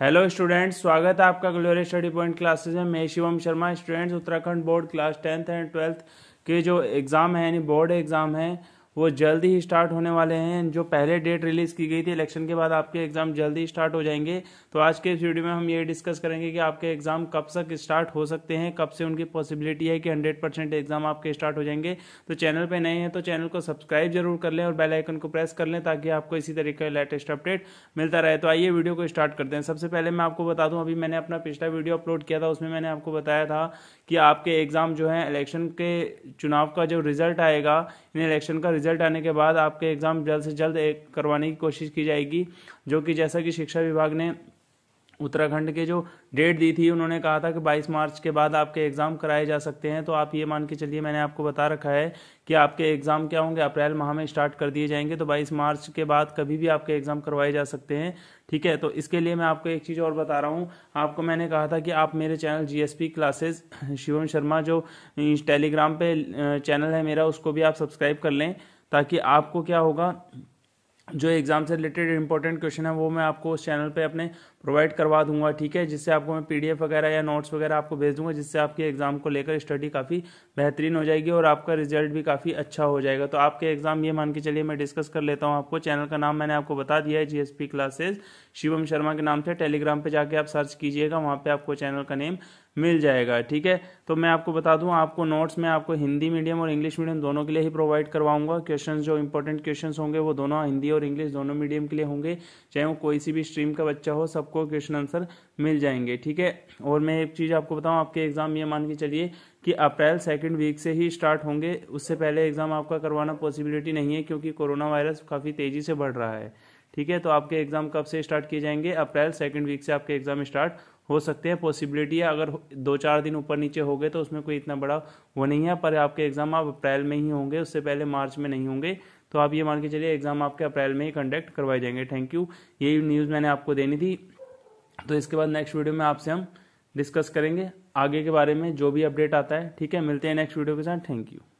hello students स्वागत है आपका ग्लोरी स्टडी पॉइंट क्लासेस में मैं Shivam Sharma students Uttarakhand board class tenth and twelfth के जो एग्ज़ाम है यानी बोर्ड एग्ज़ाम है वो जल्दी ही स्टार्ट होने वाले हैं जो पहले डेट रिलीज़ की गई थी इलेक्शन के बाद आपके एग्ज़ाम जल्दी स्टार्ट हो जाएंगे तो आज के इस वीडियो में हम ये डिस्कस करेंगे कि आपके एग्ज़ाम कब तक स्टार्ट हो सकते हैं कब से उनकी पॉसिबिलिटी है कि हंड्रेड परसेंट एग्ज़ाम आपके स्टार्ट हो जाएंगे तो चैनल पर नए हैं तो चैनल को सब्सक्राइब जरूर कर लें और बेलाइकन को प्रेस कर लें ताकि आपको इसी तरीके का लेटेस्ट अपडेट मिलता रहे तो आइए वीडियो को स्टार्ट करते हैं सबसे पहले मैं आपको बता दूँ अभी मैंने अपना पिछला वीडियो अपलोड किया था उसमें मैंने आपको बताया था कि आपके एग्ज़ाम जो है इलेक्शन के चुनाव का जो रिजल्ट आएगा इन इलेक्शन का रिजल्ट आने के बाद आपके एग्ज़ाम जल्द से जल्द एक करवाने की कोशिश की जाएगी जो कि जैसा कि शिक्षा विभाग ने उत्तराखंड के जो डेट दी थी उन्होंने कहा था कि 22 मार्च के बाद आपके एग्ज़ाम कराए जा सकते हैं तो आप ये मान के चलिए मैंने आपको बता रखा है कि आपके एग्ज़ाम क्या होंगे अप्रैल माह में स्टार्ट कर दिए जाएंगे तो 22 मार्च के बाद कभी भी आपके एग्ज़ाम करवाए जा सकते हैं ठीक है तो इसके लिए मैं आपको एक चीज़ और बता रहा हूँ आपको मैंने कहा था कि आप मेरे channel G classes Shivam Sharma जो टेलीग्राम पर चैनल है मेरा उसको भी आप सब्सक्राइब कर लें ताकि आपको क्या होगा जो एग्ज़ाम से रिलेटेड इंपॉर्टेंट क्वेश्चन है वो मैं आपको उस चैनल पे अपने प्रोवाइड करवा दूंगा ठीक है जिससे आपको मैं पीडीएफ वगैरह या नोट्स वगैरह आपको भेज दूंगा जिससे आपके एग्ज़ाम को लेकर स्टडी काफ़ी बेहतरीन हो जाएगी और आपका रिजल्ट भी काफ़ी अच्छा हो जाएगा तो आपके एग्ज़ाम ये मान के चलिए मैं डिस्कस कर लेता हूँ आपको चैनल का नाम मैंने आपको बता दिया है जी क्लासेज शिवम शर्मा के नाम से टेलीग्राम पर जाके आप सर्च कीजिएगा वहाँ पर आपको चैनल का नेम मिल जाएगा ठीक है तो मैं आपको बता दूं आपको नोट्स में आपको हिंदी मीडियम और इंग्लिश मीडियम दोनों के लिए ही प्रोवाइड करवाऊंगा क्वेश्चन जो इंपॉर्टेंट क्वेश्चन होंगे वो दोनों हिंदी और इंग्लिश दोनों मीडियम के लिए होंगे चाहे वो कोई सी भी स्ट्रीम का बच्चा हो सबको क्वेश्चन आंसर मिल जाएंगे ठीक है और मैं एक चीज़ आपको बताऊँ आपके एग्जाम ये मान के चलिए कि अप्रैल सेकेंड वीक से ही स्टार्ट होंगे उससे पहले एग्ज़ाम आपका करवाना पॉसिबिलिटी नहीं है क्योंकि कोरोना वायरस काफ़ी तेज़ी से बढ़ रहा है ठीक है तो आपके एग्जाम कब से स्टार्ट किए जाएंगे अप्रैल सेकेंड वीक से आपके एग्जाम स्टार्ट हो सकते हैं पॉसिबिलिटी है अगर दो चार दिन ऊपर नीचे हो गए तो उसमें कोई इतना बड़ा वो नहीं है पर आपके एग्जाम आप अप्रैल में ही होंगे उससे पहले मार्च में नहीं होंगे तो आप ये मान के चलिए एग्जाम आपके अप्रैल में ही कंडक्ट करवाए जाएंगे थैंक यू यही न्यूज़ मैंने आपको देनी थी तो इसके बाद नेक्स्ट वीडियो में आपसे हम डिस्कस करेंगे आगे के बारे में जो भी अपडेट आता है ठीक है मिलते हैं नेक्स्ट वीडियो के साथ थैंक यू